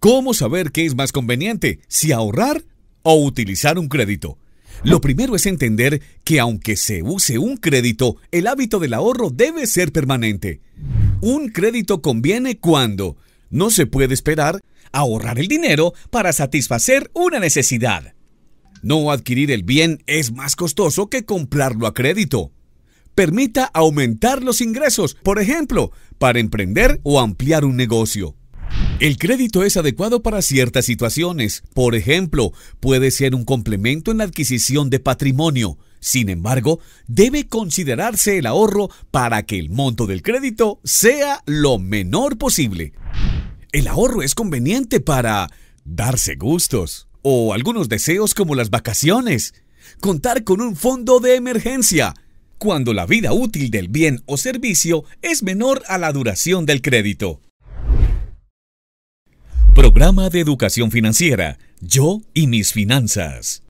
¿Cómo saber qué es más conveniente, si ahorrar o utilizar un crédito? Lo primero es entender que aunque se use un crédito, el hábito del ahorro debe ser permanente. Un crédito conviene cuando no se puede esperar ahorrar el dinero para satisfacer una necesidad. No adquirir el bien es más costoso que comprarlo a crédito. Permita aumentar los ingresos, por ejemplo, para emprender o ampliar un negocio. El crédito es adecuado para ciertas situaciones. Por ejemplo, puede ser un complemento en la adquisición de patrimonio. Sin embargo, debe considerarse el ahorro para que el monto del crédito sea lo menor posible. El ahorro es conveniente para darse gustos o algunos deseos como las vacaciones, contar con un fondo de emergencia, cuando la vida útil del bien o servicio es menor a la duración del crédito programa de educación financiera, Yo y mis finanzas.